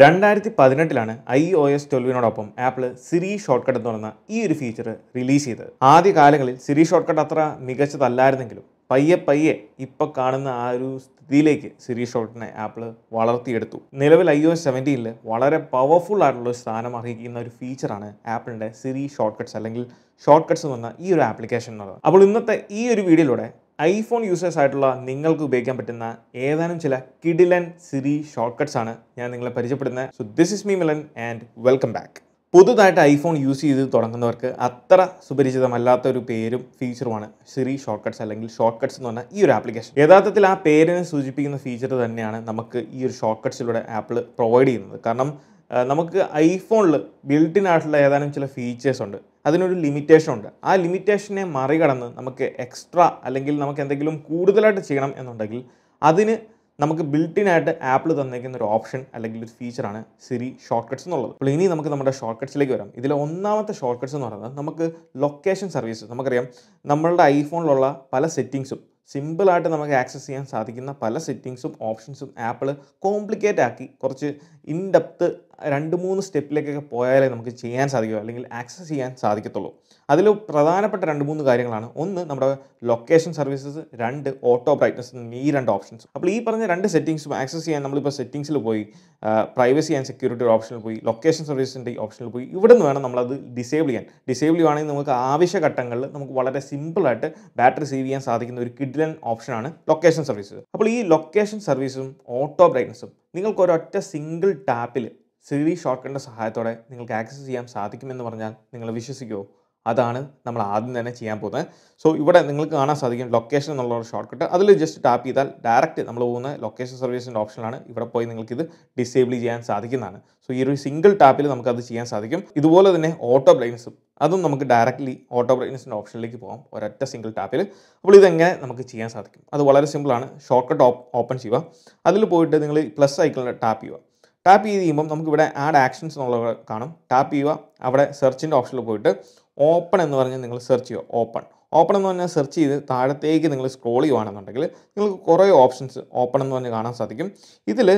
രണ്ടായിരത്തി പതിനെട്ടിലാണ് I O S ട്വൽവിനോടൊപ്പം ആപ്പിൾ സിരി ഷോർട്ട് കട്ട് എന്ന് പറയുന്ന ഈ ഒരു ഫീച്ചർ റിലീസ് ചെയ്തത് ആദ്യ കാലങ്ങളിൽ സിരി ഷോർട്ട് കട്ട് അത്ര മികച്ചതല്ലായിരുന്നെങ്കിലും പയ്യെ പയ്യെ ഇപ്പോൾ കാണുന്ന ആ ഒരു സ്ഥിതിയിലേക്ക് സിരി ഷോർട്ടിനെ ആപ്പിൾ വളർത്തിയെടുത്തു നിലവിൽ ഐ ഒ എസ് സെവൻറ്റീനിൽ വളരെ പവർഫുൾ ആയിട്ടുള്ള സ്ഥാനം അർഹിക്കുന്ന ഒരു ഫീച്ചറാണ് ആപ്പിളിൻ്റെ സിരി ഷോർട്ട് കട്ട്സ് അല്ലെങ്കിൽ ഷോർട്ട് കട്ട്സ് എന്ന് പറഞ്ഞ ഈ ഒരു ആപ്ലിക്കേഷൻ എന്നുള്ളത് അപ്പോൾ ഇന്നത്തെ ഈ ഒരു വീഡിയോയിലൂടെ ഐഫോൺ യൂസേഴ്സ് ആയിട്ടുള്ള നിങ്ങൾക്ക് ഉപയോഗിക്കാൻ പറ്റുന്ന ഏതാനും ചില കിഡിലൻ സിരി ഷോർട്ട് കട്ട്സ് ആണ് ഞാൻ നിങ്ങളെ പരിചയപ്പെടുന്നത് so this is me Milan and welcome back പുതുതായിട്ട് ഐഫോൺ യൂസ് ചെയ്ത് തുടങ്ങുന്നവർക്ക് അത്ര സുപരിചിതമല്ലാത്ത ഒരു പേരും ഫീച്ചറുമാണ് സിറി ഷോർട്ട് കട്ട്സ് അല്ലെങ്കിൽ ഷോർട്ട് കട്ട്സ് എന്ന് പറഞ്ഞാൽ ഈ ഒരു ആപ്ലിക്കേഷൻ യഥാർത്ഥത്തിൽ ആ പേരിനെ സൂചിപ്പിക്കുന്ന ഫീച്ചർ തന്നെയാണ് നമുക്ക് ഈ ഒരു ഷോർട്ട് കട്ട്സിലൂടെ ആപ്പിൾ പ്രൊവൈഡ് ചെയ്യുന്നത് കാരണം നമുക്ക് ഐഫോണിൽ ബിൽട്ടിൻ ആയിട്ടുള്ള ഏതാനും ചില ഫീച്ചേഴ്സ് ഉണ്ട് അതിനൊരു ലിമിറ്റേഷൻ ഉണ്ട് ആ ലിമിറ്റേഷനെ മറികടന്ന് നമുക്ക് എക്സ്ട്രാ അല്ലെങ്കിൽ നമുക്ക് എന്തെങ്കിലും കൂടുതലായിട്ട് ചെയ്യണം എന്നുണ്ടെങ്കിൽ അതിന് നമുക്ക് ആയിട്ട് ആപ്പിൾ തന്നേക്കുന്ന ഒരു ഓപ്ഷൻ അല്ലെങ്കിൽ ഒരു ഫീച്ചറാണ് സിരി ഷോർട്ട് കട്ട്സ് എന്നുള്ളത് അപ്പോൾ ഇനി നമുക്ക് നമ്മുടെ ഷോർട്ട് കട്ട്സിലേക്ക് വരാം ഇതിലെ ഒന്നാമത്തെ ഷോർട്ട് കട്ട്സ് എന്ന് പറയുന്നത് നമുക്ക് ലൊക്കേഷൻ സർവീസ് നമുക്കറിയാം നമ്മളുടെ ഐഫോണിലുള്ള പല സെറ്റിങ്സും സിമ്പിളായിട്ട് നമുക്ക് ആക്സസ് ചെയ്യാൻ സാധിക്കുന്ന പല സെറ്റിങ്സും ഓപ്ഷൻസും ആപ്പിൾ കോംപ്ലിക്കേറ്റ് ആക്കി കുറച്ച് ഇൻ രണ്ട് മൂന്ന് സ്റ്റെപ്പിലേക്കൊക്കെ പോയാലേ നമുക്ക് ചെയ്യാൻ സാധിക്കൂ അല്ലെങ്കിൽ ആക്സസ് ചെയ്യാൻ സാധിക്കത്തുള്ളൂ അതിൽ പ്രധാനപ്പെട്ട രണ്ട് മൂന്ന് കാര്യങ്ങളാണ് ഒന്ന് നമ്മുടെ ലൊക്കേഷൻ സർവീസസ് രണ്ട് ഓട്ടോ ബ്രൈറ്റ്നസ് ഈ രണ്ട് ഓപ്ഷൻസ് അപ്പോൾ ഈ പറഞ്ഞ രണ്ട് സെറ്റിങ്സും ആക്സസ് ചെയ്യാൻ നമ്മളിപ്പോൾ സെറ്റിങ്സിൽ പോയി പ്രൈവസി ആൻഡ് സെക്യൂരിറ്റി ഓപ്ഷനിൽ പോയി ലൊക്കേഷൻ സർവീസിൻ്റെ ഓപ്ഷനിൽ പോയി ഇവിടെ നിന്ന് വേണം നമ്മളത് ഡിസേബിൾ ചെയ്യാൻ ഡിസേബിൾ ചെയ്യുവാണെങ്കിൽ നമുക്ക് ആവശ്യ ഘട്ടങ്ങളിൽ നമുക്ക് വളരെ സിമ്പിളായിട്ട് ബാറ്ററി സേവ് ചെയ്യാൻ സാധിക്കുന്ന ഒരു കിഡ്ലൻ ഓപ്ഷനാണ് ലൊക്കേഷൻ സർവീസസ് അപ്പോൾ ഈ ലൊക്കേഷൻ സർവീസും ഓട്ടോ ബ്രൈറ്റ്നസും നിങ്ങൾക്ക് ഒരൊറ്റ സിംഗിൾ ടാപ്പിൽ സിവി ഷോർട്ട്കട്ടിൻ്റെ സഹായത്തോടെ നിങ്ങൾക്ക് ആക്സസ് ചെയ്യാൻ സാധിക്കുമെന്ന് പറഞ്ഞാൽ നിങ്ങൾ വിശ്വസിക്കുമോ അതാണ് നമ്മൾ ആദ്യം തന്നെ ചെയ്യാൻ പോകുന്നത് സോ ഇവിടെ നിങ്ങൾക്ക് കാണാൻ സാധിക്കും ലൊക്കേഷൻ എന്നുള്ള ഒരു ഷോർട്ട് കട്ട് അതിൽ ജസ്റ്റ് ടാപ്പ് ചെയ്താൽ ഡയറക്റ്റ് നമ്മൾ പോകുന്ന ലൊക്കേഷൻ സർവീസിൻ്റെ ഓപ്ഷനാണ് ഇവിടെ പോയി നിങ്ങൾക്കിത് ഡിസേബിൾ ചെയ്യാൻ സാധിക്കുന്നതാണ് സോ ഈ ഒരു സിംഗിൾ ടാപ്പിൽ നമുക്കത് ചെയ്യാൻ സാധിക്കും ഇതുപോലെ തന്നെ ഓട്ടോ ബ്ലൈൻസും അതും നമുക്ക് ഡയറക്റ്റ്ലി ഓട്ടോ ബ്രൈൻസിൻ്റെ ഓപ്ഷനിലേക്ക് പോകാം ഒരൊറ്റ സിംഗിൾ ടാപ്പിൽ അപ്പോൾ ഇതെങ്ങനെ നമുക്ക് ചെയ്യാൻ സാധിക്കും അത് വളരെ സിമ്പിളാണ് ഷോർട്ട് കട്ട് ഓപ്പൺ ചെയ്യുക അതിൽ പോയിട്ട് നിങ്ങൾ പ്ലസ് ഐക്കണിൽ ടാപ്പ് ചെയ്യുക ടാപ്പ് ചെയ്ത് കഴിയുമ്പം നമുക്കിവിടെ ആഡ് ആക്ഷൻസ് എന്നുള്ളത് കാണും ടാപ്പ് ചെയ്യുക അവിടെ സെർച്ചിൻ്റെ ഓപ്ഷനിൽ പോയിട്ട് ഓപ്പൺ എന്ന് പറഞ്ഞ് നിങ്ങൾ സെർച്ച് ചെയ്യുക ഓപ്പൺ ഓപ്പൺ എന്ന് പറഞ്ഞാൽ സെർച്ച് ചെയ്ത് താഴത്തേക്ക് നിങ്ങൾ സ്ക്രോൾ ചെയ്യുകയാണെന്നുണ്ടെങ്കിൽ നിങ്ങൾക്ക് കുറേ ഓപ്ഷൻസ് ഓപ്പൺ എന്ന് പറഞ്ഞ് കാണാൻ സാധിക്കും ഇതിൽ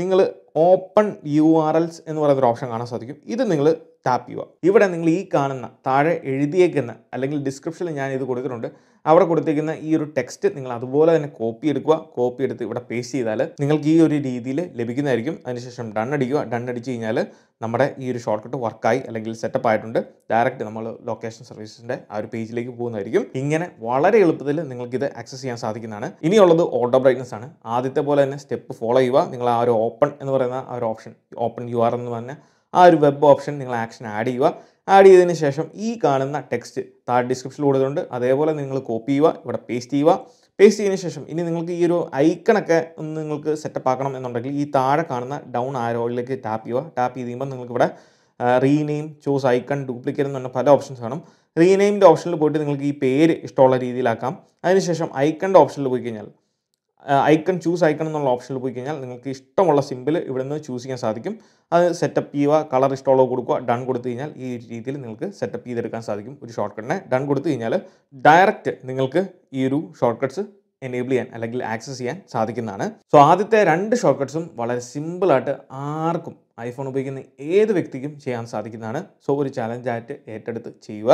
നിങ്ങൾ ഓപ്പൺ യു ആർ എൽസ് എന്ന് പറയുന്നൊരു ഓപ്ഷൻ കാണാൻ സാധിക്കും ഇത് നിങ്ങൾ ടാപ്പ് ചെയ്യുക ഇവിടെ നിങ്ങൾ ഈ കാണുന്ന താഴെ എഴുതിയേക്കുന്ന അല്ലെങ്കിൽ ഡിസ്ക്രിപ്ഷനിൽ ഞാൻ ഇത് കൊടുത്തിട്ടുണ്ട് അവിടെ കൊടുത്തിരിക്കുന്ന ഈ ഒരു ടെക്സ്റ്റ് നിങ്ങൾ അതുപോലെ തന്നെ കോപ്പി എടുക്കുക കോപ്പി എടുത്ത് ഇവിടെ പേസ്റ്റ് ചെയ്താൽ നിങ്ങൾക്ക് ഈ ഒരു രീതിയിൽ ലഭിക്കുന്നതായിരിക്കും അതിനുശേഷം ഡൺ അടിക്കുക ഡൺ അടിച്ച് കഴിഞ്ഞാൽ നമ്മുടെ ഈ ഒരു ഷോർട്ട് കട്ട് വർക്കായി അല്ലെങ്കിൽ സെറ്റപ്പ് ആയിട്ടുണ്ട് ഡയറക്റ്റ് നമ്മൾ ലൊക്കേഷൻ സർവീസിൻ്റെ ആ ഒരു പേജിലേക്ക് പോകുന്നതായിരിക്കും ഇങ്ങനെ വളരെ എളുപ്പത്തിൽ നിങ്ങൾക്ക് ഇത് ആക്സസ് ചെയ്യാൻ സാധിക്കുന്നതാണ് ഇനിയുള്ളത് ഓട്ടോ ബ്രൈറ്റ്നസ് ആണ് ആദ്യത്തെ പോലെ തന്നെ സ്റ്റെപ്പ് ഫോളോ ചെയ്യുക നിങ്ങൾ ആ ഒരു ഓപ്പൺ എന്ന് പറയുന്ന ആ ഒരു ഓപ്ഷൻ ഓപ്പൺ യു ആർ എന്ന് പറഞ്ഞാൽ ആ ഒരു വെബ് ഓപ്ഷൻ നിങ്ങൾ ആക്ഷൻ ആഡ് ചെയ്യുക ആഡ് ചെയ്തതിന് ശേഷം ഈ കാണുന്ന ടെക്സ്റ്റ് താഴെ ഡിസ്ക്രിപ്ഷനിൽ കൊടുത്തിട്ടുണ്ട് അതേപോലെ നിങ്ങൾ കോപ്പി ചെയ്യുക ഇവിടെ പേസ്റ്റ് ചെയ്യുക പേസ്റ്റ് ചെയ്തതിന് ശേഷം ഇനി നിങ്ങൾക്ക് ഈ ഒരു ഐക്കണൊക്കെ ഒന്ന് നിങ്ങൾക്ക് സെറ്റപ്പ് ആക്കണം എന്നുണ്ടെങ്കിൽ ഈ താഴെ കാണുന്ന ഡൗൺ ആരോയിലേക്ക് ടാപ്പ് ചെയ്യുക ടാപ്പ് ചെയ്ത് കഴിയുമ്പോൾ നിങ്ങൾക്ക് ഇവിടെ റീനെയിം ചൂസ് ഐക്കൺ ഡ്യൂപ്ലിക്കേറ്റ് എന്ന് പറഞ്ഞ പല ഓപ്ഷൻസ് കാണും റീനെയിമിൻ്റെ ഓപ്ഷനിൽ പോയിട്ട് നിങ്ങൾക്ക് ഈ പേര് ഇഷ്ടമുള്ള രീതിയിലാക്കാം അതിനുശേഷം ഐക്കണിൻ്റെ ഓപ്ഷനിൽ പോയി കഴിഞ്ഞാൽ ഐക്കൺ ചൂസ് ഐക്കൺ എന്നുള്ള ഓപ്ഷനിൽ പോയി കഴിഞ്ഞാൽ നിങ്ങൾക്ക് ഇഷ്ടമുള്ള സിമ്പിൾ ഇവിടെ നിന്ന് ചൂസ് ചെയ്യാൻ സാധിക്കും അത് സെറ്റപ്പ് ചെയ്യുക കളർ ഇഷ്ടമുള്ളത് കൊടുക്കുക ഡൺ കൊടുത്തു കഴിഞ്ഞാൽ ഈ രീതിയിൽ നിങ്ങൾക്ക് സെറ്റപ്പ് ചെയ്തെടുക്കാൻ സാധിക്കും ഒരു ഷോർട്ട് കട്ടിനെ ഡൺ കൊടുത്തു കഴിഞ്ഞാൽ ഡയറക്റ്റ് നിങ്ങൾക്ക് ഈ ഒരു ഷോർട്ട് കട്ട്സ് എനേബിൾ ചെയ്യാൻ അല്ലെങ്കിൽ ആക്സസ് ചെയ്യാൻ സാധിക്കുന്നതാണ് സോ ആദ്യത്തെ രണ്ട് ഷോർട്ട് കട്ട്സും വളരെ സിമ്പിളായിട്ട് ആർക്കും ഐഫോൺ ഉപയോഗിക്കുന്ന ഏത് വ്യക്തിക്കും ചെയ്യാൻ സാധിക്കുന്നതാണ് സോ ഒരു ചലഞ്ചായിട്ട് ഏറ്റെടുത്ത് ചെയ്യുക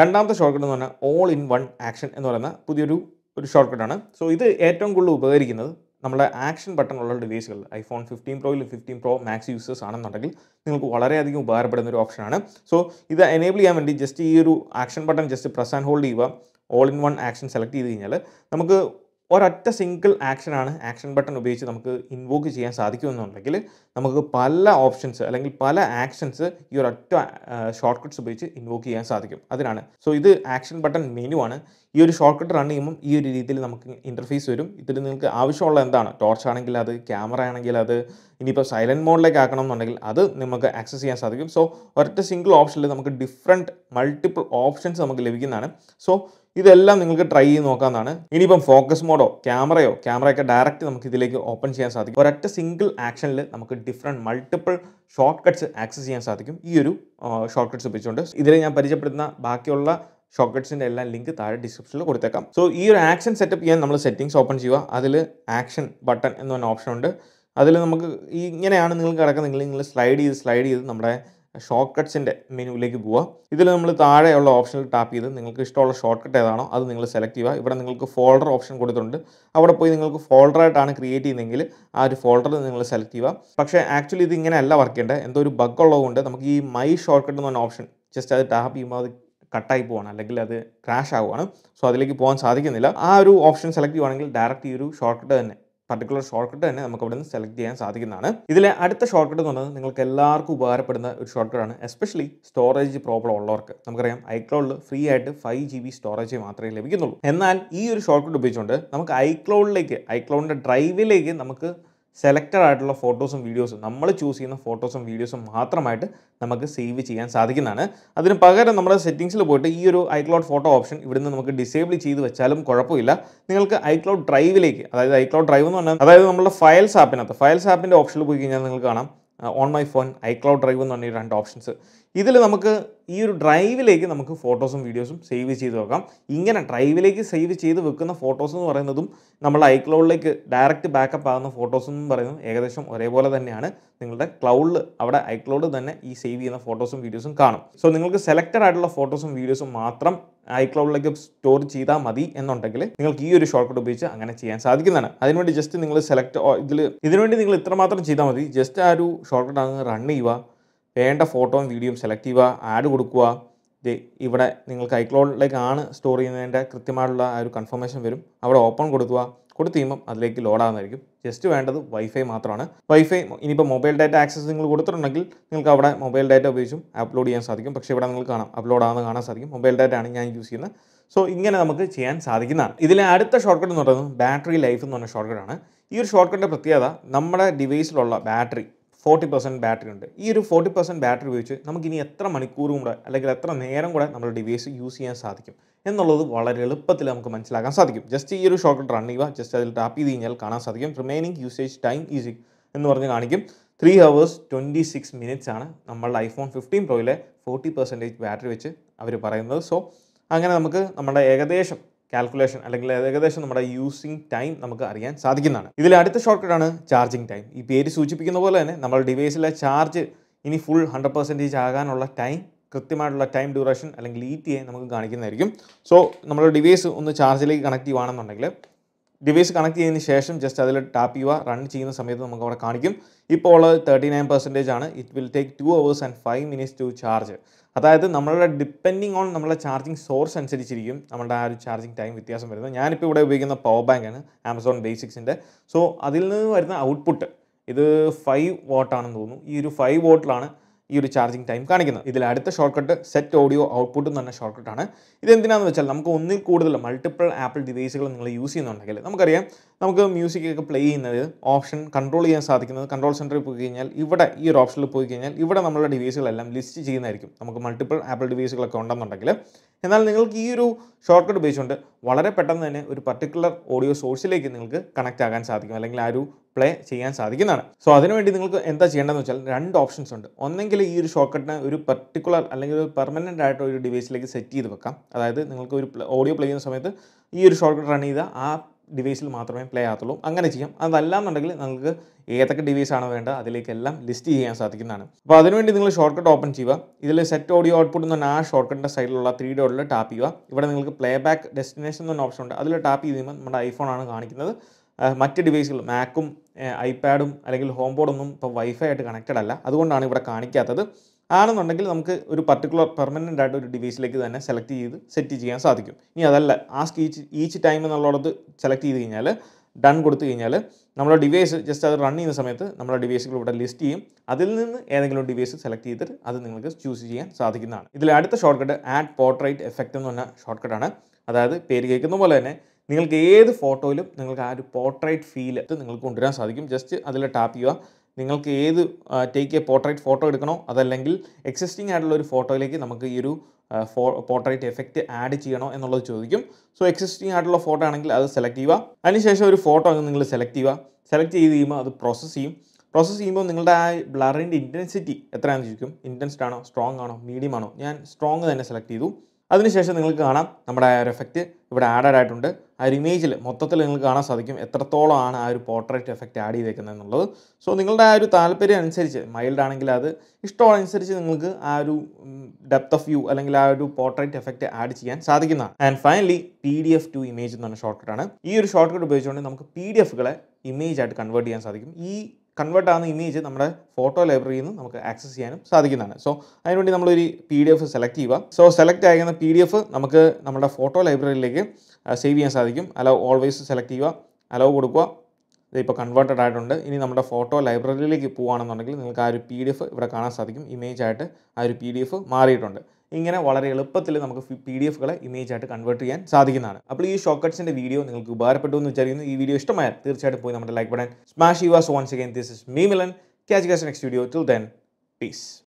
രണ്ടാമത്തെ ഷോർട്ട് കട്ട് എന്ന് പറഞ്ഞാൽ ഓൾ ഇൻ വൺ ആക്ഷൻ എന്ന് പറയുന്ന പുതിയൊരു ഒരു ഷോർട്ട് ആണ് സോ ഇത് ഏറ്റവും കൂടുതൽ ഉപകരിക്കുന്നത് നമ്മുടെ ആക്ഷൻ ബട്ടൺ ഉള്ള ഡിവൈസുകൾ ഐഫോൺ ഫിഫ്റ്റീൻ പ്രോയിൽ ഫിഫ്റ്റീൻ പ്രോ മാക്സ് യൂസേഴ്സ് ആണെന്നുണ്ടെങ്കിൽ നിങ്ങൾക്ക് വളരെയധികം ഉപകാരപ്പെടുന്ന ഒരു ഓപ്ഷനാണ് സോ ഇത് എനേബിൾ ചെയ്യാൻ വേണ്ടി ജസ്റ്റ് ഈ ഒരു action button just press and hold ചെയ്യുക all in one action select ചെയ്ത് കഴിഞ്ഞാൽ നമുക്ക് ഒരൊറ്റ സിംഗിൾ ആക്ഷനാണ് ആക്ഷൻ ബട്ടൺ ഉപയോഗിച്ച് നമുക്ക് ഇൻവോക്ക് ചെയ്യാൻ സാധിക്കുമെന്നുണ്ടെങ്കിൽ നമുക്ക് പല ഓപ്ഷൻസ് അല്ലെങ്കിൽ പല ആക്ഷൻസ് ഈ ഒരൊറ്റ ഷോർട്ട് കട്ട്സ് ഉപയോഗിച്ച് ഇൻവോക്ക് ചെയ്യാൻ സാധിക്കും അതിനാണ് സോ ഇത് ആക്ഷൻ ബട്ടൺ മെനു ആണ് ഈ ഒരു ഷോർട്ട് കട്ട് റൺ ചെയ്യുമ്പോൾ ഈ ഒരു രീതിയിൽ നമുക്ക് ഇൻ്റർഫേസ് വരും ഇതിൽ നിങ്ങൾക്ക് ആവശ്യമുള്ള എന്താണ് ടോർച്ച് ആണെങ്കിൽ അത് ക്യാമറ ആണെങ്കിൽ അത് ഇനിയിപ്പോൾ സൈലൻറ്റ് മോഡിലേക്ക് ആക്കണം എന്നുണ്ടെങ്കിൽ അത് നമുക്ക് ആക്സസ് ചെയ്യാൻ സാധിക്കും സോ ഒരൊറ്റ സിംഗിൾ ഓപ്ഷനിൽ നമുക്ക് ഡിഫറെൻറ്റ് മൾട്ടിപ്പിൾ ഓപ്ഷൻസ് നമുക്ക് ലഭിക്കുന്നതാണ് സോ ഇതെല്ലാം നിങ്ങൾക്ക് ട്രൈ ചെയ്ത് നോക്കാമെന്നാണ് ഇനിയിപ്പം ഫോക്കസ് മോഡോ ക്യാമറയോ ക്യാമറയൊക്കെ ഡയറക്റ്റ് നമുക്ക് ഇതിലേക്ക് ഓപ്പൺ ചെയ്യാൻ സാധിക്കും ഒരൊറ്റ സിംഗിൾ ആക്ഷനിൽ നമുക്ക് different multiple shortcuts access ചെയ്യാൻ സാധിക്കും ഈ ഒരു ഷോർട്ട് കട്ട്സ് ഉപയോഗിച്ചുകൊണ്ട് ഇതിൽ ഞാൻ പരിചയപ്പെടുത്തുന്ന ബാക്കിയുള്ള കട്ട്സിൻ്റെ എല്ലാം ലിങ്ക് താഴെ ഡിസ്ക്രിപ്ഷനിൽ കൊടുത്തേക്കാം സോ ഈ ഒരു ആക്ഷൻ സെറ്റപ്പ് ചെയ്യാൻ നമ്മൾ സെറ്റിംഗ്സ് ഓപ്പൺ ചെയ്യുക അതിൽ ആക്ഷൻ ബട്ടൺ എന്ന് പറഞ്ഞ ഓപ്ഷൻ ഉണ്ട് അതിൽ നമുക്ക് ഇങ്ങനെയാണ് നിങ്ങൾ കിടക്കുന്നതെങ്കിൽ നിങ്ങൾ സ്ലൈഡ് ചെയ്ത് സ്ലൈഡ് ചെയ്ത് നമ്മുടെ ഷോർട്ട് കട്ട്സിൻ്റെ മെനുവിലേക്ക് പോവുക ഇതിൽ നമ്മൾ താഴെയുള്ള ഓപ്ഷനിൽ ടാപ്പ് ചെയ്ത് നിങ്ങൾക്ക് ഇഷ്ടമുള്ള ഷോർട്ട് കട്ട് ഏതാണോ അത് നിങ്ങൾ സെലക്ട് ചെയ്യുക ഇവിടെ നിങ്ങൾക്ക് ഫോൾഡർ ഓപ്ഷൻ കൊടുത്തിട്ടുണ്ട് അവിടെ പോയി നിങ്ങൾക്ക് ഫോൾഡറായിട്ടാണ് ക്രിയേറ്റ് ചെയ്യുന്നതെങ്കിൽ ആ ഒരു ഫോൾഡർ നിങ്ങൾ സെലക്ട് ചെയ്യുക പക്ഷേ ആക്ച്വലി ഇത് ഇങ്ങനെ അല്ല വർക്ക് ചെയ്യേണ്ടത് എന്തോ ഒരു ബഗ് ഉള്ളതുകൊണ്ട് നമുക്ക് ഈ മൈ ഷോർട്ട് കട്ട് എന്ന് പറഞ്ഞ ഓപ്ഷൻ ജസ്റ്റ് അത് ടാപ്പ് ചെയ്യുമ്പോൾ അത് കട്ടായി പോവാണ് അല്ലെങ്കിൽ അത് ക്രാഷ് ആവുകയാണ് സോ അതിലേക്ക് പോകാൻ സാധിക്കുന്നില്ല ആ ഒരു ഓപ്ഷൻ സെലക്ട് ചെയ്യുവാണെങ്കിൽ ഡയറക്റ്റ് ഈ ഒരു ഷോർട്ട് കട്ട് തന്നെ പർട്ടിക്കുലർ ഷോർട്ട് കട്ട് തന്നെ നമുക്ക് അവിടെ നിന്ന് സെലക്ട് ചെയ്യാൻ സാധിക്കുന്നതാണ് ഇതിലെ അടുത്ത ഷോർട്ട് കട്ട് എന്ന് പറഞ്ഞാൽ നിങ്ങൾക്ക് എല്ലാവർക്കും ഉപകാരപ്പെടുന്ന ഒരു ഷോർട്ട് ആണ് എസ്പെഷ്യലി സ്റ്റോറേജ് പ്രോബ്ലം ഉള്ളവർക്ക് നമുക്കറിയാം ഐക്ലൗഡിൽ ഫ്രീ ആയിട്ട് ഫൈവ് ജി ബി സ്റ്റോറേജ് മാത്രമേ ലഭിക്കുന്നുള്ളൂ എന്നാൽ ഈ ഒരു ഷോർട്ട് കട്ട് ഉപയോഗിച്ചുകൊണ്ട് നമുക്ക് ഐക്ലൗഡിലേക്ക് ഐക്ലൗഡിൻ്റെ ഡ്രൈവിലേക്ക് നമുക്ക് സെലക്റ്റഡ് ആയിട്ടുള്ള ഫോട്ടോസും വീഡിയോസും നമ്മൾ ചൂസ് ചെയ്യുന്ന ഫോട്ടോസും വീഡിയോസും മാത്രമായിട്ട് നമുക്ക് സേവ് ചെയ്യാൻ സാധിക്കുന്നതാണ് അതിന് പകരം നമ്മുടെ സെറ്റിങ്സിൽ പോയിട്ട് ഈ ഒരു ഐക്ലൗഡ് ഫോട്ടോ ഓപ്ഷൻ ഇവിടുന്ന് നമുക്ക് ഡിസേബിൾ ചെയ്ത് വെച്ചാലും കുഴപ്പമില്ല നിങ്ങൾക്ക് ഐക്ലൗഡ് ഡ്രൈവിലേക്ക് അതായത് ഐക്ലൗഡ് ഡ്രൈവ് എന്ന് പറഞ്ഞാൽ അതായത് നമ്മുടെ ഫയൽസ് ആപ്പിനകത്ത് ഫയൽസ് ആപ്പിൻ്റെ ഓപ്ഷനിൽ പോയി കഴിഞ്ഞാൽ നിങ്ങൾക്ക് കാണാം on my phone iCloud drive എന്ന് പറഞ്ഞ രണ്ട് ഓപ്ഷൻസ് ഇതിൽ നമുക്ക് ഈ ഒരു ഡ്രൈവിലേക്ക് നമുക്ക് ഫോട്ടോസും വീഡിയോസും സേവ് ചെയ്ത് വെക്കാം ഇങ്ങനെ ഡ്രൈവിലേക്ക് സേവ് ചെയ്ത് വെക്കുന്ന ഫോട്ടോസ് എന്ന് പറയുന്നതും നമ്മൾ ഐക്ലൗഡിലേക്ക് ഡയറക്റ്റ് ബാക്കപ്പ് ആകുന്ന ഫോട്ടോസ് എന്ന് പറയുന്നതും ഏകദേശം ഒരേപോലെ തന്നെയാണ് നിങ്ങളുടെ ക്ലൗഡിൽ അവിടെ ഐക്ലൗഡ് തന്നെ ഈ സേവ് ചെയ്യുന്ന ഫോട്ടോസും വീഡിയോസും കാണും സോ നിങ്ങൾക്ക് സെലക്റ്റഡ് ആയിട്ടുള്ള ഫോട്ടോസും വീഡിയോസും മാത്രം ഐക്ലൗഡിലേക്ക് സ്റ്റോർ ചെയ്താൽ മതി എന്നുണ്ടെങ്കിൽ നിങ്ങൾക്ക് ഈ ഒരു ഷോർട്ട് കട്ട് ഉപയോഗിച്ച് അങ്ങനെ ചെയ്യാൻ സാധിക്കുന്നതാണ് അതിനുവേണ്ടി ജസ്റ്റ് നിങ്ങൾ സെലക്ട് ഇതിൽ ഇതിനുവേണ്ടി നിങ്ങൾ ഇത്രമാത്രം ചെയ്താൽ മതി ജസ്റ്റ് ആ ഒരു ഷോർട്ട് കട്ട് അങ്ങ് റൺ ചെയ്യുക വേണ്ട ഫോട്ടോയും വീഡിയോയും സെലക്ട് ചെയ്യുക ആഡ് കൊടുക്കുക ഇത് ഇവിടെ നിങ്ങൾക്ക് ഐക്ലോഡിലേക്കാണ് സ്റ്റോർ ചെയ്യുന്നതിൻ്റെ കൃത്യമായിട്ടുള്ള ആ ഒരു കൺഫർമേഷൻ വരും അവിടെ ഓപ്പൺ കൊടുക്കുക കൊടുത്തു കഴിയുമ്പം അതിലേക്ക് ലോഡാകുന്നതായിരിക്കും ജസ്റ്റ് വേണ്ടത് വൈഫൈ മാത്രമാണ് വൈഫൈ ഇനിയിപ്പോൾ മൊബൈൽ ഡാറ്റ ആക്സസ് നിങ്ങൾ കൊടുത്തിട്ടുണ്ടെങ്കിൽ നിങ്ങൾക്ക് അവിടെ മൊബൈൽ ഡാറ്റ ഉപയോഗിച്ചും അപ്ലോഡ് ചെയ്യാൻ സാധിക്കും പക്ഷേ ഇവിടെ നിങ്ങൾ കാണാം അപ്ലോഡ് ആവുന്ന കാണാൻ സാധിക്കും മൊബൈൽ ഡാറ്റ ആണ് ഞാൻ യൂസ് ചെയ്യുന്നത് സോ ഇങ്ങനെ നമുക്ക് ചെയ്യാൻ സാധിക്കുന്നതാണ് ഇതിലെ അടുത്ത ഷോർട്ട് കട്ട് എന്ന് പറയുന്നത് ബാറ്ററി ലൈഫ് എന്ന് പറഞ്ഞ ഷോർട്ട് കട്ടാണ് ഈ ഒരു ഷോർട്ട് കട്ടിൻ്റെ പ്രത്യേകത നമ്മുടെ ഡിവൈസിലുള്ള ബാറ്ററി ഫോർട്ടി പെർസെൻറ്റ് ബാറ്ററി ഉണ്ട് ഈ ഒരു ഫോർട്ടി പെർസെൻറ്റ് ബാറ്ററി ഉപയോഗിച്ച് ഇനി എത്ര മണിക്കൂറും കൂടെ അല്ലെങ്കിൽ എത്ര നേരം കൂടെ നമ്മൾ ഡിവൈസ് യൂസ് ചെയ്യാൻ സാധിക്കും എന്നുള്ളത് വളരെ എളുപ്പത്തിൽ നമുക്ക് മനസ്സിലാക്കാൻ സാധിക്കും ജസ്റ്റ് ഈ ഒരു ഷോർട്ട് റൺ ചെയ്യുക ജസ്റ്റ് അതിൽ ടാപ്പ് ചെയ്ത് കഴിഞ്ഞാൽ കാണാൻ സാധിക്കും റിമൈനിങ് യൂസേജ് ടൈം ഈസി എന്ന് പറഞ്ഞ് കാണിക്കും three hours twenty six minutes ആണ് നമ്മളുടെ ഐഫോൺ ഫിഫ്റ്റീൻ പ്രോയിലെ ഫോർട്ടി പെർസെൻറ്റേജ് ബാറ്ററി വെച്ച് അവർ പറയുന്നത് സോ അങ്ങനെ നമുക്ക് നമ്മുടെ ഏകദേശം കാൽക്കുലേഷൻ അല്ലെങ്കിൽ ഏകദേശം നമ്മുടെ യൂസിങ് ടൈം നമുക്ക് അറിയാൻ സാധിക്കുന്നതാണ് ഇതിൽ അടുത്ത ഷോർട്ട് ആണ് ചാർജിങ് ടൈം ഈ പേര് സൂചിപ്പിക്കുന്ന പോലെ തന്നെ നമ്മൾ ഡിവൈസിലെ ചാർജ് ഇനി ഫുൾ ഹൺഡ്രഡ് പെർസെൻറ്റേജ് ആകാനുള്ള ടൈം കൃത്യമായിട്ടുള്ള ടൈം ഡ്യൂറേഷൻ അല്ലെങ്കിൽ ഇ ടി എ നമുക്ക് കാണിക്കുന്നതായിരിക്കും സോ നമ്മൾ ഡിവൈസ് ഒന്ന് ചാർജിലേക്ക് കണക്ട് ചെയ്യുവാണെന്നുണ്ടെങ്കിൽ ഡിവൈസ് കണക്ട് ചെയ്തതിന് ശേഷം ജസ്റ്റ് അതിൽ ടാപ്പ് ചെയ്യുക റൺ ചെയ്യുന്ന സമയത്ത് നമുക്ക് അവിടെ കാണിക്കും ഇപ്പോൾ ഉള്ളത് തേർട്ടി നയൻ പെർസെൻറ്റേജ് ആണ് it will take two hours and five minutes to charge അതായത് നമ്മളുടെ ഡിപ്പെൻഡിങ് ഓൺ നമ്മളെ ചാർജിങ് സോഴ്സ് അനുസരിച്ചിരിക്കും നമ്മുടെ ആ ഒരു ചാർജിങ് ടൈം വ്യത്യാസം വരുന്നത് ഞാനിപ്പോൾ ഇവിടെ ഉപയോഗിക്കുന്ന പവർ ബാങ്ക് ആണ് ആമസോൺ ബേസിക്സിൻ്റെ സോ അതിൽ നിന്ന് വരുന്ന ഔട്ട്പുട്ട് ഇത് ഫൈവ് വോട്ടാണെന്ന് തോന്നുന്നു ഈ ഒരു ഫൈവ് വോട്ടിലാണ് ഈ ഒരു ചാർജിങ് ടൈം കാണിക്കുന്നത് ഇതിൽ അടുത്ത ഷോർട്ട് കട്ട് സെറ്റ് ഓഡിയോ ഔട്ട്പുട്ടും തന്നെ ഷോർട്ട് ഇത് എന്തിനാണെന്ന് വെച്ചാൽ നമുക്ക് ഒന്നിൽ കൂടുതൽ മൾട്ടിപ്പിൾ ആപ്പിൾ ഡിവൈസുകൾ നിങ്ങൾ യൂസ് ചെയ്യുന്നുണ്ടെങ്കിൽ നമുക്കറിയാം നമുക്ക് മ്യൂസിക് ഒക്കെ പ്ലേ ചെയ്യുന്നത് ഓപ്ഷൻ കൺട്രോൾ ചെയ്യാൻ സാധിക്കുന്നത് കൺട്രോൾ സെൻറ്ററിൽ പോയി കഴിഞ്ഞാൽ ഇവിടെ ഈ ഒരു ഓപ്ഷനിൽ പോയി കഴിഞ്ഞാൽ ഇവിടെ നമ്മളുടെ ഡിവൈസുകളെല്ലാം ലിസ്റ്റ് ചെയ്യുന്നതായിരിക്കും നമുക്ക് മൾട്ടിപ്പിൾ ആപ്പിൾ ഡിവൈസുകളൊക്കെ ഉണ്ടെന്നുണ്ടെങ്കിൽ എന്നാൽ നിങ്ങൾക്ക് ഈ ഒരു ഷോർട്ട് കട്ട് ഉപയോഗിച്ചുകൊണ്ട് വളരെ പെട്ടെന്ന് തന്നെ ഒരു പർട്ടിക്കുലർ ഓഡിയോ സോഴ്സിലേക്ക് നിങ്ങൾക്ക് കണക്റ്റ് ആകാൻ സാധിക്കും അല്ലെങ്കിൽ ആ ഒരു പ്ലേ ചെയ്യാൻ സാധിക്കുന്നതാണ് സോ അതിനുവേണ്ടി നിങ്ങൾക്ക് എന്താ ചെയ്യേണ്ടതെന്ന് വെച്ചാൽ രണ്ട് ഓപ്ഷൻസ് ഉണ്ട് ഒന്നെങ്കിൽ ഈ ഒരു ഷോർട്ട് ഒരു പർട്ടിക്കുലർ അല്ലെങ്കിൽ ഒരു പെർമനൻ്റ് ആയിട്ട് ഒരു ഡിവൈസിലേക്ക് സെറ്റ് ചെയ്ത് വെക്കാം അതായത് നിങ്ങൾക്ക് ഒരു ഓഡിയോ പ്ലേ ചെയ്യുന്ന സമയത്ത് ഈ ഒരു ഷോർട്ട് കട്ട് റൺ ചെയ്താൽ ആ ഡിവൈസിൽ മാത്രമേ പ്ലേ ആകത്തുള്ളൂ അങ്ങനെ ചെയ്യാം അതല്ല എന്നുണ്ടെങ്കിൽ നിങ്ങൾക്ക് ഏതൊക്കെ ഡിവൈസാണ് വേണ്ടത് അതിലേക്കെല്ലാം ലിസ്റ്റ് ചെയ്യാൻ സാധിക്കുന്നതാണ് അപ്പോൾ അതിനുവേണ്ടി നിങ്ങൾ ഷോർട്ട് കട്ട് ഓപ്പൺ ചെയ്യുക ഇതിൽ സെറ്റ് ഓഡിയോ ഔട്ട്പുട്ട് എന്ന് പറഞ്ഞാൽ ആ ഷോർട്ട് കട്ടിൻ്റെ സൈഡിലുള്ള ത്രീ ഡോട്ടിൽ ടാപ്പ് ചെയ്യുക ഇവിടെ നിങ്ങൾക്ക് പ്ലേ ബാക്ക് ഡെസ്റ്റിനേഷൻ എന്ന് ഓപ്ഷൻ ഉണ്ട് അതിൽ ടാപ്പ് ചെയ്ത് കഴിയുമ്പോൾ നമ്മുടെ ഐഫോണാണ് കാണിക്കുന്നത് മറ്റ് ഡിവൈസുകൾ മാക്കും ഐപാഡും അല്ലെങ്കിൽ ഹോം ബോർഡൊന്നും ഇപ്പോൾ വൈഫൈ ആയിട്ട് കണക്റ്റഡ് അല്ല അതുകൊണ്ടാണ് ഇവിടെ കാണിക്കാത്തത് ആണെന്നുണ്ടെങ്കിൽ നമുക്ക് ഒരു പർട്ടിക്കുലർ പെർമനൻ്റ് ആയിട്ട് ഒരു ഡിവൈസിലേക്ക് തന്നെ സെലക്ട് ചെയ്ത് സെറ്റ് ചെയ്യാൻ സാധിക്കും ഇനി അതല്ല ആസ്ക് ഈച്ച് ഈച്ച് ടൈം എന്നുള്ളത് സെലക്ട് ചെയ്ത് കഴിഞ്ഞാൽ ഡൺ കൊടുത്തു കഴിഞ്ഞാൽ നമ്മുടെ ഡിവൈസ് ജസ്റ്റ് അത് റൺ ചെയ്യുന്ന സമയത്ത് നമ്മുടെ ഡിവൈസുകൾ ഇവിടെ ലിസ്റ്റ് ചെയ്യും അതിൽ നിന്ന് ഏതെങ്കിലും ഡിവൈസ് സെലക്ട് ചെയ്തിട്ട് അത് നിങ്ങൾക്ക് ചൂസ് ചെയ്യാൻ സാധിക്കുന്നതാണ് ഇതിൽ അടുത്ത shortcut add portrait effect എന്ന് പറഞ്ഞ ഷോർട്ട് കട്ടാണ് അതായത് പേര് കേൾക്കുന്ന പോലെ തന്നെ നിങ്ങൾക്ക് ഏത് ഫോട്ടോയിലും നിങ്ങൾക്ക് ആ ഒരു പോർട്രൈറ്റ് ഫീൽ നിങ്ങൾക്ക് കൊണ്ടുവരാൻ സാധിക്കും ജസ്റ്റ് അതിൽ ടാപ്പ് ചെയ്യുക നിങ്ങൾക്ക് ഏത് ടേക്ക് എ പോർട്രേറ്റ് ഫോട്ടോ എടുക്കണോ അതല്ലെങ്കിൽ എക്സിസ്റ്റിംഗ് ആയിട്ടുള്ള ഒരു ഫോട്ടോയിലേക്ക് നമുക്ക് ഈ ഒരു ഫോ പോർട്രേറ്റ് എഫക്റ്റ് ആഡ് ചെയ്യണോ എന്നുള്ളത് ചോദിക്കും സോ എക്സിസ്റ്റിംഗ് ആയിട്ടുള്ള ഫോട്ടോ ആണെങ്കിൽ അത് സെലക്ട് ചെയ്യുക അതിനുശേഷം ഒരു ഫോട്ടോ അങ്ങ് നിങ്ങൾ സെലക്ട് ചെയ്യുക സെലക്ട് ചെയ്ത് കഴിയുമ്പോൾ അത് പ്രോസസ്സ് ചെയ്യും പ്രോസസ്സ് ചെയ്യുമ്പോൾ നിങ്ങളുടെ ആ ബ്ലറിൻ്റെ ഇൻറ്റൻസിറ്റി എത്രയാണെന്ന് ചോദിക്കും ഇൻറ്റൻസ്ഡ് ആണോ സ്ട്രോങ് ആണോ മീഡിയം ആണോ ഞാൻ സ്ട്രോങ് തന്നെ സെലക്ട് ചെയ്തു അതിനുശേഷം നിങ്ങൾക്ക് കാണാം നമ്മുടെ ആ ഒരു എഫക്റ്റ് ഇവിടെ ആഡഡ് ആയിട്ടുണ്ട് ആ ഒരു ഇമേജിൽ മൊത്തത്തിൽ നിങ്ങൾക്ക് കാണാൻ സാധിക്കും എത്രത്തോളമാണ് ആ ഒരു പോർട്രേറ്റ് എഫക്റ്റ് ആഡ് ചെയ്തേക്കുന്നത് എന്നുള്ളത് സോ നിങ്ങളുടെ ആ ഒരു താല്പര്യം അനുസരിച്ച് മൈൽഡ് ആണെങ്കിൽ അത് ഇഷ്ടമനുസരിച്ച് നിങ്ങൾക്ക് ആ ഒരു ഡെപ്ത് ഓഫ് വ്യൂ അല്ലെങ്കിൽ ആ ഒരു പോർട്രേറ്റ് എഫക്റ്റ് ആഡ് ചെയ്യാൻ സാധിക്കുന്നതാണ് and finally P D F to image എന്ന് പറഞ്ഞ ഷോർട്ട് കട്ടാണ് ഈ ഒരു ഷോർട്ട് കട്ട് ഉപയോഗിച്ചുകൊണ്ട് നമുക്ക് പി ഡി എഫുകളെ ഇമേജ് ആയിട്ട് കൺവേർട്ട് ചെയ്യാൻ സാധിക്കും ഈ കൺവേർട്ട് ആകുന്ന ഇമേജ് നമ്മുടെ ഫോട്ടോ ലൈബ്രറിയിൽ നിന്ന് നമുക്ക് ആക്സസ് ചെയ്യാനും സാധിക്കുന്നതാണ് സോ അതിനുവേണ്ടി നമ്മളൊരു പി ഡി എഫ് സെലക്ട് ചെയ്യുക സോ സെലക്ട് ആയിരുന്ന പി ഡി എഫ് നമുക്ക് നമ്മുടെ ഫോട്ടോ ലൈബ്രറിയിലേക്ക് സേവ് ചെയ്യാൻ സാധിക്കും അലോ ഓൾവേസ് സെലക്ട് ചെയ്യുക അലോ കൊടുക്കുക ഇപ്പോൾ കൺവേർട്ടഡ് ആയിട്ടുണ്ട് ഇനി നമ്മുടെ ഫോട്ടോ ലൈബ്രറിയിലേക്ക് പോകുകയാണെന്നുണ്ടെങ്കിൽ നിങ്ങൾക്ക് ആ ഒരു പി ഡി എഫ് ഇവിടെ കാണാൻ സാധിക്കും ഇമേജ് ആയിട്ട് ആ ഒരു പി ഡി എഫ് മാറിയിട്ടുണ്ട് ഇങ്ങനെ വളരെ എളുപ്പത്തിൽ നമുക്ക് പി ഡി എഫുകളെ ഇമേജ് ആയിട്ട് കൺവേർട്ട് ചെയ്യാൻ സാധിക്കുന്നതാണ് അപ്പോൾ ഈ ഷോർട്ട് കട്ട്സിൻ്റെ വീഡിയോ നിങ്ങൾക്ക് ഉപകാരപ്പെട്ടു എന്ന് വിചാരിക്കുന്നു ഈ വീഡിയോ ഇഷ്ടമായ തീർച്ചയായിട്ടും പോയി നമ്മുടെ like button smash was once again this is me Milan catch cause next video till then piece